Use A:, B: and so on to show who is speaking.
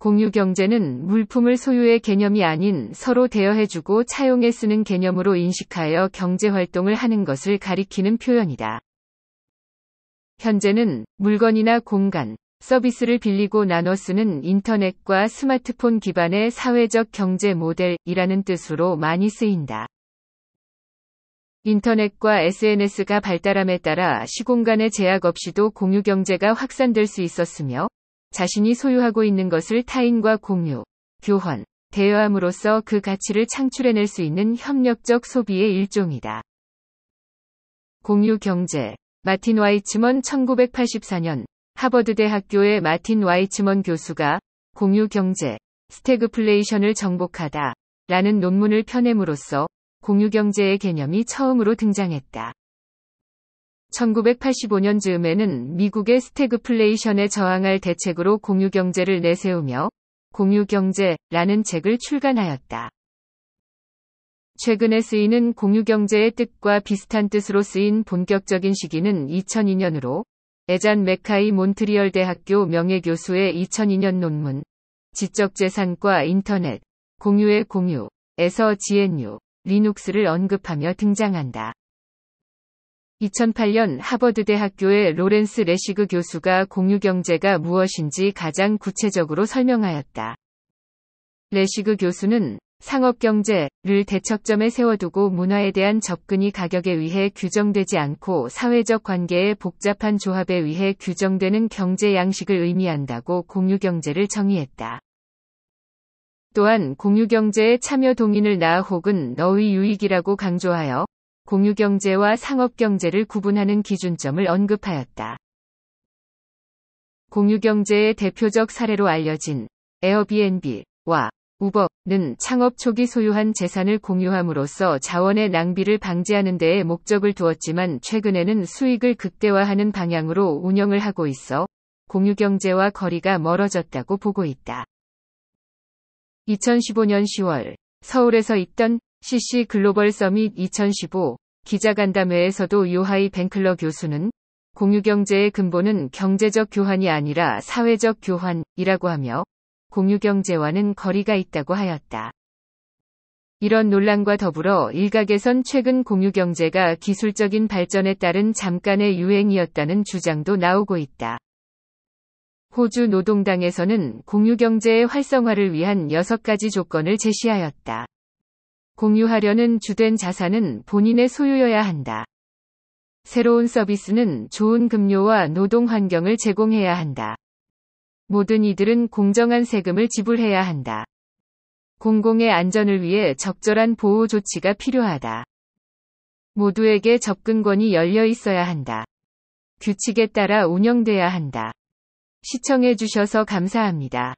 A: 공유 경제는 물품을 소유의 개념이 아닌 서로 대여해주고 차용해 쓰는 개념으로 인식하여 경제 활동을 하는 것을 가리키는 표현이다. 현재는 물건이나 공간, 서비스를 빌리고 나눠 쓰는 인터넷과 스마트폰 기반의 사회적 경제 모델이라는 뜻으로 많이 쓰인다. 인터넷과 SNS가 발달함에 따라 시공간의 제약 없이도 공유 경제가 확산될 수 있었으며 자신이 소유하고 있는 것을 타인과 공유, 교환, 대여함으로써 그 가치를 창출해낼 수 있는 협력적 소비의 일종이다. 공유 경제 마틴 와이츠먼 1984년 하버드대 학교의 마틴 와이츠먼 교수가 공유 경제 스태그플레이션을 정복하다 라는 논문을 펴냄으로써 공유 경제의 개념이 처음으로 등장했다. 1985년 즈음에는 미국의 스태그플레이션에 저항할 대책으로 공유경제를 내세우며 공유경제라는 책을 출간하였다. 최근에 쓰이는 공유경제의 뜻과 비슷한 뜻으로 쓰인 본격적인 시기는 2002년으로 에잔 메카이 몬트리얼 대학교 명예교수의 2002년 논문 지적재산과 인터넷 공유의 공유에서 GNU 리눅스를 언급하며 등장한다. 2008년 하버드대학교의 로렌스 레시그 교수가 공유경제가 무엇인지 가장 구체적으로 설명하였다. 레시그 교수는 상업경제를 대척점에 세워두고 문화에 대한 접근이 가격에 의해 규정되지 않고 사회적 관계의 복잡한 조합에 의해 규정되는 경제 양식을 의미한다고 공유경제를 정의했다. 또한 공유경제에 참여 동인을 나 혹은 너의 유익이라고 강조하여 공유경제와 상업경제를 구분하는 기준점을 언급하였다. 공유경제의 대표적 사례로 알려진 에어비앤비와 우버는 창업 초기 소유한 재산을 공유함으로써 자원의 낭비를 방지하는 데에 목적을 두었지만 최근에는 수익을 극대화하는 방향으로 운영을 하고 있어 공유경제와 거리가 멀어졌다고 보고 있다. 2015년 10월 서울에서 있던 CC 글로벌 서밋 2015 기자간담회에서도 요하이 벤클러 교수는 공유경제의 근본은 경제적 교환이 아니라 사회적 교환이라고 하며 공유경제와는 거리가 있다고 하였다. 이런 논란과 더불어 일각에선 최근 공유경제가 기술적인 발전에 따른 잠깐의 유행이었다는 주장도 나오고 있다. 호주 노동당에서는 공유경제의 활성화를 위한 6가지 조건을 제시하였다. 공유하려는 주된 자산은 본인의 소유여야 한다. 새로운 서비스는 좋은 급료와 노동 환경을 제공해야 한다. 모든 이들은 공정한 세금을 지불해야 한다. 공공의 안전을 위해 적절한 보호 조치가 필요하다. 모두에게 접근권이 열려 있어야 한다. 규칙에 따라 운영돼야 한다. 시청해주셔서 감사합니다.